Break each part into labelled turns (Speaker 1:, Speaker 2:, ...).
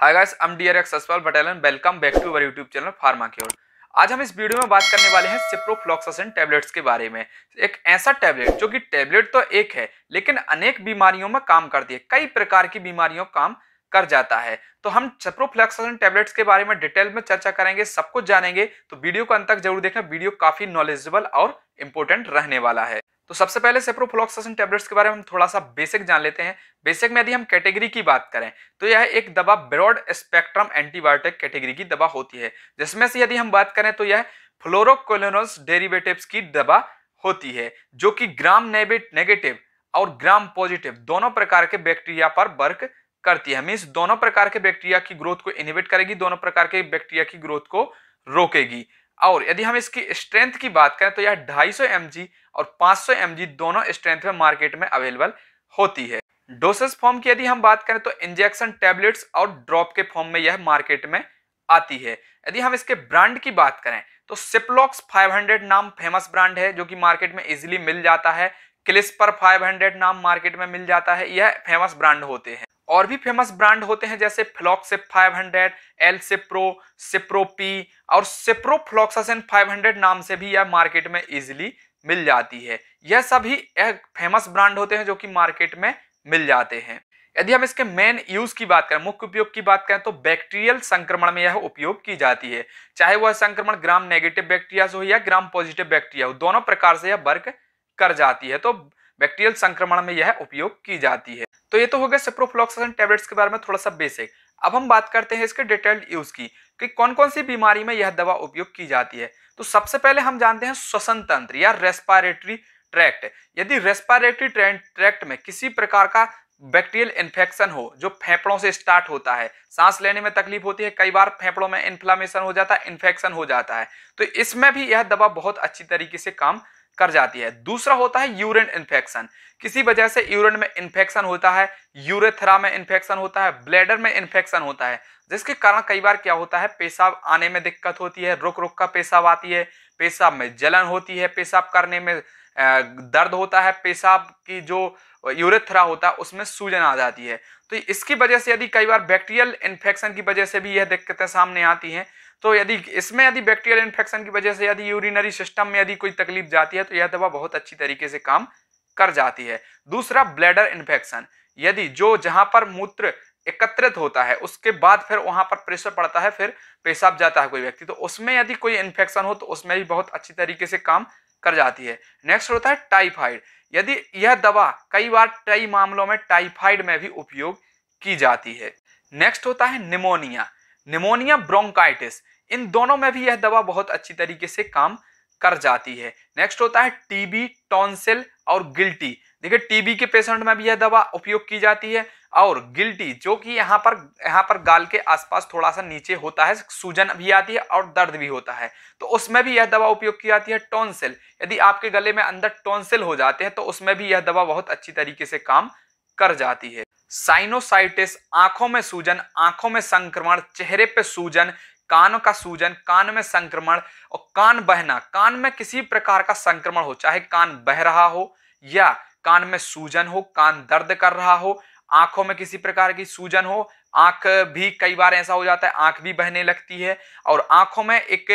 Speaker 1: हाय guys M D R X अस्पाल Patel and welcome back to our YouTube channel pharma ओर आज हम इस वीडियो में बात करने वाले हैं सिप्रोफ्लॉक्सासिन टैबलेट्स के बारे में एक ऐसा टैबलेट जो कि टैबलेट तो एक है लेकिन अनेक बीमारियों में काम करती है कई प्रकार की बीमारियों काम कर जाता है तो हम सिप्रोफ्लॉक्सासिन टैबलेट्स के बारे में डिटेल में चर्चा करेंगे सब कुछ जानेंगे तो वीडियो को अंत तक जरूर देखना वीडियो काफी नॉलेजेबल और इम्पोर्टेंट रहने वाला है तो सबसे पहले सेप्रोफ्लोक्सासिन टेबलेट्स के बारे में हम थोड़ा सा बेसिक जान लेते हैं बेसिक में यदि हम कैटेगरी की बात करें तो यह एक दवा ब्रॉड स्पेक्ट्रम एंटीबायोटिक कैटेगरी की दवा होती है जिसमें से यदि हम बात करें तो यह फ्लोरोकोलोनोस डेरिवेटिव्स की दवा होती है जो कि ग्राम नेगेटिव और ग्राम पॉजिटिव दोनों प्रकार के बैक्टीरिया पर वर्क करती है मीन्स दोनों प्रकार के बैक्टीरिया की ग्रोथ को इनहिबिट करेगी दोनों प्रकार के बैक्टीरिया की ग्रोथ को रोकेगी और यदि हम इसकी स्ट्रेंथ की बात करें तो यह 250 सौ और 500 सौ दोनों स्ट्रेंथ में मार्केट में अवेलेबल होती है डोसेस फॉर्म की यदि हम बात करें तो इंजेक्शन टेबलेट्स और ड्रॉप के फॉर्म में यह मार्केट में आती है यदि हम इसके ब्रांड की बात करें तो सिप्लॉक्स 500 नाम फेमस ब्रांड है जो कि मार्केट में इजीली मिल जाता है क्लिस्पर 500 नाम मार्केट में मिल जाता है यह फेमस ब्रांड होते हैं और भी फेमस ब्रांड होते हैं जैसे flox five hundred L cipro सेप्रो पी और सिप्रो फ्लॉक्सासेन फाइव हंड्रेड नाम से भी यह मार्केट में इजिली मिल जाती है यह सभी फेमस ब्रांड होते हैं जो कि मार्केट में मिल जाते हैं यदि हम इसके मेन यूज की बात करें मुख्य उपयोग की बात करें तो बैक्टीरियल संक्रमण में यह उपयोग की जाती है चाहे वह संक्रमण ग्राम नेगेटिव बैक्टीरिया हो या ग्राम पॉजिटिव बैक्टीरिया हो दोनों प्रकार से यह वर्क कर जाती है तो बैक्टीरियल संक्रमण में यह उपयोग की जाती है तो ये तो हो गया सिप्रोफ्लॉक्सन टेबलेट्स के बारे में थोड़ा सा बेसिक अब हम बात करते हैं इसके डिटेल्ड यूज की कि कौन कौन सी बीमारी में यह दवा उपयोग की जाती है तो सबसे पहले हम जानते हैं श्वसन तंत्र या रेस्पायरेटरी ट्रैक्ट यदि रेस्पायरेटरी ट्रैक्ट में किसी प्रकार का बैक्टीरियल इन्फेक्शन हो जो फेफड़ों से स्टार्ट होता है सांस लेने में तकलीफ होती है कई बार फेफड़ों में इन्फ्लामेशन हो जाता है इन्फेक्शन हो जाता है तो इसमें भी यह दवा बहुत अच्छी तरीके से काम कर जाती है दूसरा होता है यूरिन इन्फेक्शन किसी वजह से यूरिन में इन्फेक्शन होता है यूरेथरा में इन्फेक्शन होता है ब्लैडर में इन्फेक्शन होता है जिसके कारण कई बार क्या होता है पेशाब आने में दिक्कत होती है रुक रुक का पेशाब आती है पेशाब में जलन होती है पेशाब करने में दर्द होता है पेशाब की जो यूरेथरा होता है उसमें सूजन आ जाती है तो इसकी वजह से यदि कई बार बैक्टीरियल इन्फेक्शन की वजह से भी यह दिक्कतें सामने आती हैं तो यदि इसमें यदि बैक्टीरियल इन्फेक्शन की वजह से यदि यूरिनरी सिस्टम में यदि कोई तकलीफ जाती है तो यह दवा बहुत अच्छी तरीके से काम कर जाती है दूसरा ब्लैडर इन्फेक्शन यदि जो जहां पर मूत्र एकत्रित होता है उसके बाद फिर वहां पर प्रेशर पड़ता है फिर पेशाब जाता है कोई व्यक्ति तो उसमें यदि कोई इन्फेक्शन हो तो उसमें भी बहुत अच्छी तरीके से काम कर जाती है नेक्स्ट होता है टाइफाइड यदि यह दवा कई बार कई मामलों में टाइफाइड में भी उपयोग की जाती है नेक्स्ट होता है निमोनिया निमोनिया ब्रोंकाइटिस इन दोनों में भी यह दवा बहुत अच्छी तरीके से काम कर जाती है नेक्स्ट होता है टीबी टॉन्सिल और गिल्टी देखिए टीबी के पेशेंट में भी यह दवा उपयोग की जाती है और गिल्टी जो कि यहाँ पर यहाँ पर गाल के आसपास थोड़ा सा नीचे होता है सूजन भी आती है और दर्द भी होता है तो उसमें भी यह दवा उपयोग की जाती है टॉन्सिल यदि आपके गले में अंदर टॉन्सिल हो जाते हैं तो उसमें भी यह दवा बहुत अच्छी तरीके से काम कर जाती है साइनोसाइटिस आंखों में सूजन आंखों में संक्रमण चेहरे पे सूजन कान का सूजन कान में संक्रमण और कान बहना कान में किसी प्रकार का संक्रमण हो चाहे कान बह रहा हो या कान में सूजन हो कान दर्द कर रहा हो आंखों में किसी प्रकार की सूजन हो आंख भी कई बार ऐसा हो जाता है आंख भी बहने लगती है और आंखों में एक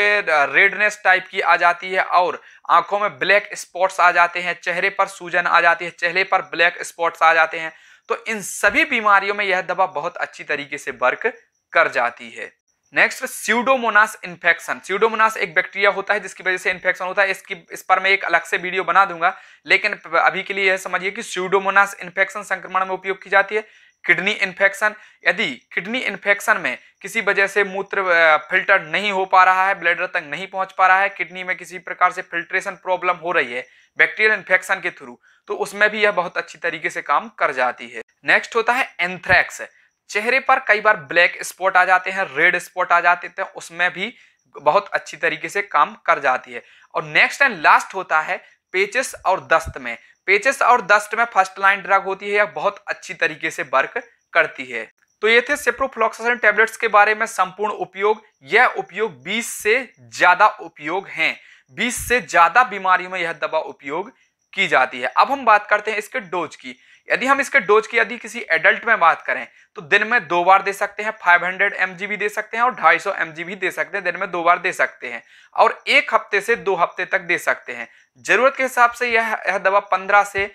Speaker 1: रेडनेस टाइप की आ जाती है और आंखों में ब्लैक स्पॉट्स आ जाते हैं चेहरे पर सूजन आ जाती है चेहरे पर ब्लैक स्पॉट्स आ जाते हैं तो इन सभी बीमारियों में यह दवा बहुत अच्छी तरीके से वर्क कर जाती है नेक्स्ट स्यूडोमोनास इन्फेक्शन स्यूडोमोनास एक बैक्टीरिया होता है जिसकी वजह से इन्फेक्शन होता है इसकी इस पर मैं एक अलग से वीडियो बना दूंगा लेकिन अभी के लिए यह समझिए कि स्यूडोमोनास इन्फेक्शन संक्रमण में उपयोग की जाती है किडनी इन्फेक्शन यदि किडनी इन्फेक्शन में किसी वजह से मूत्र फिल्टर नहीं हो पा रहा है ब्लडर तक नहीं पहुंच पा रहा है किडनी में किसी प्रकार से फिल्ट्रेशन प्रॉब्लम हो रही है बैक्टीरियल इन्फेक्शन के थ्रू तो उसमें भी यह बहुत अच्छी तरीके से काम कर जाती है नेक्स्ट होता है एंथ्रैक्स चेहरे पर कई बार ब्लैक स्पॉट आ जाते हैं रेड स्पॉट आ जाते हैं उसमें भी बहुत अच्छी तरीके से काम कर जाती है और नेक्स्ट एंड लास्ट होता है पेचिस और दस्त में पेचिस और दस्त में फर्स्ट लाइन ड्रग होती है यह बहुत अच्छी तरीके से वर्क करती है तो ये थे सिप्रोफ्लॉक्सासिन टैबलेट्स के बारे में संपूर्ण उपयोग यह उपयोग 20 से ज्यादा उपयोग हैं 20 से ज्यादा बीमारियों में यह दवा उपयोग की जाती है अब हम बात करते हैं इसके डोज की यदि हम इसके डोज की यदि किसी एडल्ट में बात करें तो दिन में दो बार दे सकते हैं 500 हंड्रेड भी दे सकते हैं और 250 सौ भी दे सकते हैं दिन में दो बार दे सकते हैं और एक हफ्ते से दो हफ्ते तक दे सकते हैं जरूरत के हिसाब से यह यह दवा पंद्रह से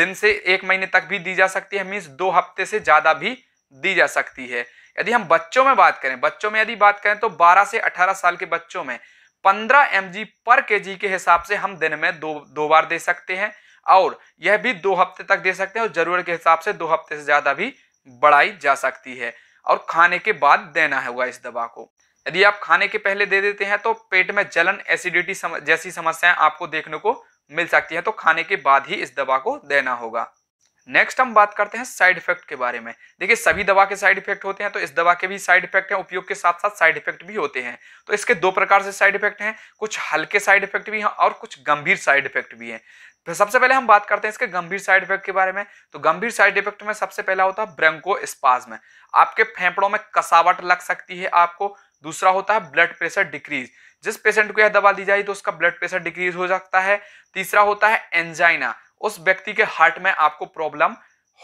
Speaker 1: दिन से एक महीने तक भी दी जा सकती है मीन्स दो हफ्ते से ज़्यादा भी दी जा सकती है यदि हम बच्चों में बात करें बच्चों में यदि बात करें तो 12 से 18 साल के बच्चों में 15 एम पर के के हिसाब से हम दिन में दो दो बार दे सकते हैं और यह भी दो हफ्ते तक दे सकते हैं और जरूरत के हिसाब से दो हफ्ते से ज़्यादा भी बढ़ाई जा सकती है और खाने के बाद देना होगा इस दवा को यदि आप खाने के पहले दे देते हैं तो पेट में जलन एसिडिटी जैसी समस्याएं आपको देखने को मिल सकती है तो खाने के बाद ही इस दवा को देना होगा नेक्स्ट हम बात करते हैं साइड इफेक्ट के बारे में देखिए सभी दवा के साइड इफेक्ट होते हैं तो इस दवा के भी साइड इफेक्ट हैं उपयोग के साथ साथ साइड इफेक्ट भी होते हैं तो इसके दो प्रकार से साइड इफेक्ट हैं कुछ हल्के साइड इफेक्ट भी हैं और कुछ गंभीर साइड इफेक्ट भी हैं तो सबसे पहले हम बात करते हैं इसके गंभीर साइड इफेक्ट के बारे में तो गंभीर साइड इफेक्ट में सबसे पहला होता है ब्रेंको में आपके फेफड़ों में कसावट लग सकती है आपको दूसरा होता है ब्लड प्रेशर डिक्रीज जिस पेशेंट को यह दवा दी जाए तो उसका ब्लड प्रेशर डिक्रीज हो सकता है तीसरा होता है एंजाइना उस व्यक्ति के हार्ट में आपको प्रॉब्लम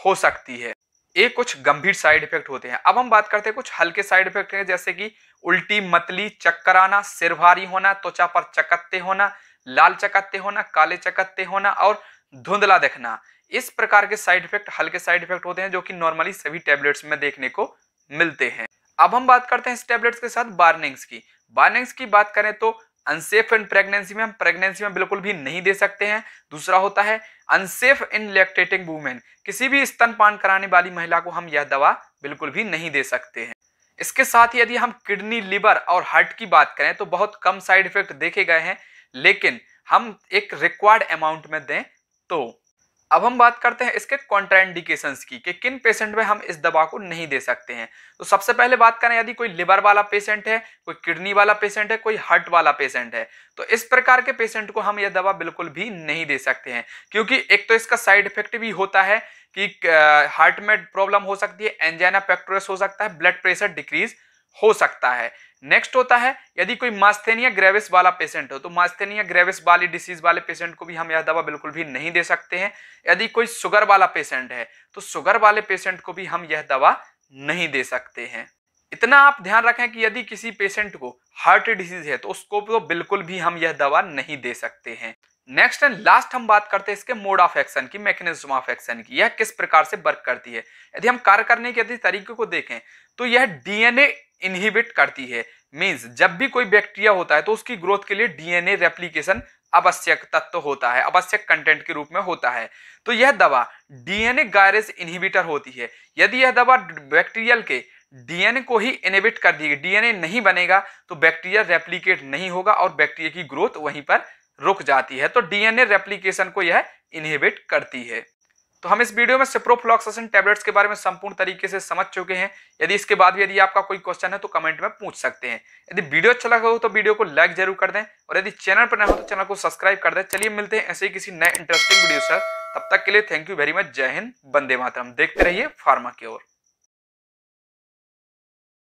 Speaker 1: हो सकती है ये कुछ गंभीर साइड इफेक्ट होते हैं अब हम बात करते हैं कुछ हल्के साइड इफेक्ट हैं जैसे कि उल्टी मतली चक्कर आना सिर भारी होना त्वचा पर चकत्ते होना लाल चकत्ते होना काले चकत्ते होना और धुंधला दिखना इस प्रकार के साइड इफेक्ट हल्के साइड इफेक्ट होते हैं जो कि नॉर्मली सभी टेबलेट्स में देखने को मिलते हैं अब हम बात करते हैं इस टेबलेट्स के साथ बार्निंग्स की बार्निंग्स की बात करें तो अनसेफ इन प्रेगनेंसी में हम प्रेगनेंसी में बिल्कुल भी नहीं दे सकते हैं दूसरा होता है अनसेफ इन लेक्टेटिंग वूमेन किसी भी स्तनपान कराने वाली महिला को हम यह दवा बिल्कुल भी नहीं दे सकते हैं इसके साथ ही यदि हम किडनी लिवर और हार्ट की बात करें तो बहुत कम साइड इफेक्ट देखे गए हैं लेकिन हम एक रिक्वायर्ड अमाउंट में दें तो अब हम बात करते हैं इसके कॉन्ट्राइंडिकेशन की कि किन पेशेंट में हम इस दवा को नहीं दे सकते हैं तो सबसे पहले बात करें यदि कोई लिवर वाला पेशेंट है कोई किडनी वाला पेशेंट है कोई हार्ट वाला पेशेंट है तो इस प्रकार के पेशेंट को हम यह दवा बिल्कुल भी नहीं दे सकते हैं क्योंकि एक तो इसका साइड इफेक्ट भी होता है कि हार्ट में प्रॉब्लम हो सकती है एंजाइना पेक्टोरस हो सकता है ब्लड प्रेशर डिक्रीज़ हो सकता है नेक्स्ट होता है यदि कोई मास्थेनिया ग्रेविस वाला पेशेंट हो तो मास्थेनिया ग्रेविस वाली डिसीज वाले पेशेंट को भी हम यह दवा बिल्कुल भी नहीं दे सकते हैं यदि कोई शुगर वाला पेशेंट है तो शुगर वाले पेशेंट को भी हम यह दवा नहीं दे सकते हैं इतना आप ध्यान रखें कि यदि किसी पेशेंट को हार्ट डिसीज है तो उसको तो बिल्कुल भी हम यह दवा नहीं दे सकते हैं नेक्स्ट एंड लास्ट हम बात करते हैं इसके मोड ऑफ एक्शन की मैकेनिज्म ऑफ एक्शन की यह किस प्रकार से वर्क करती है यदि हम कार्य करने के यदि तरीके को देखें तो यह डीएनए इनहिबिट करती है मीन्स जब भी कोई बैक्टीरिया होता है तो उसकी ग्रोथ के लिए डीएनए रेप्लीकेशन आवश्यक तत्व तो होता है आवश्यक कंटेंट के रूप में होता है तो यह दवा डीएनए गायरेज इनहिबिटर होती है यदि यह दवा बैक्टीरियल के डीएनए को ही इनहिबिट कर देगी डीएनए नहीं बनेगा तो बैक्टीरिया रेप्लीकेट नहीं होगा और बैक्टीरिया की ग्रोथ वहीं पर रुक जाती है तो डीएनए रेप्लीकेशन को यह इनहिबिट करती है तो हम इस वीडियो में सिप्रोफ्लॉक्सासिन टैबलेट्स के बारे में संपूर्ण तरीके से समझ चुके हैं यदि इसके बाद भी यदि आपका कोई क्वेश्चन है तो कमेंट में पूछ सकते हैं यदि वीडियो अच्छा लगा हो तो वीडियो को लाइक जरूर कर दें और यदि चैनल पर ना हो तो चैनल को सब्सक्राइब कर दें चलिए मिलते हैं ऐसे ही किसी नए इंटरेस्टिंग वीडियो से तब तक के लिए थैंक यू वेरी मच जय हिंद बंदे मातरम देखते रहिए फार्मा की ओर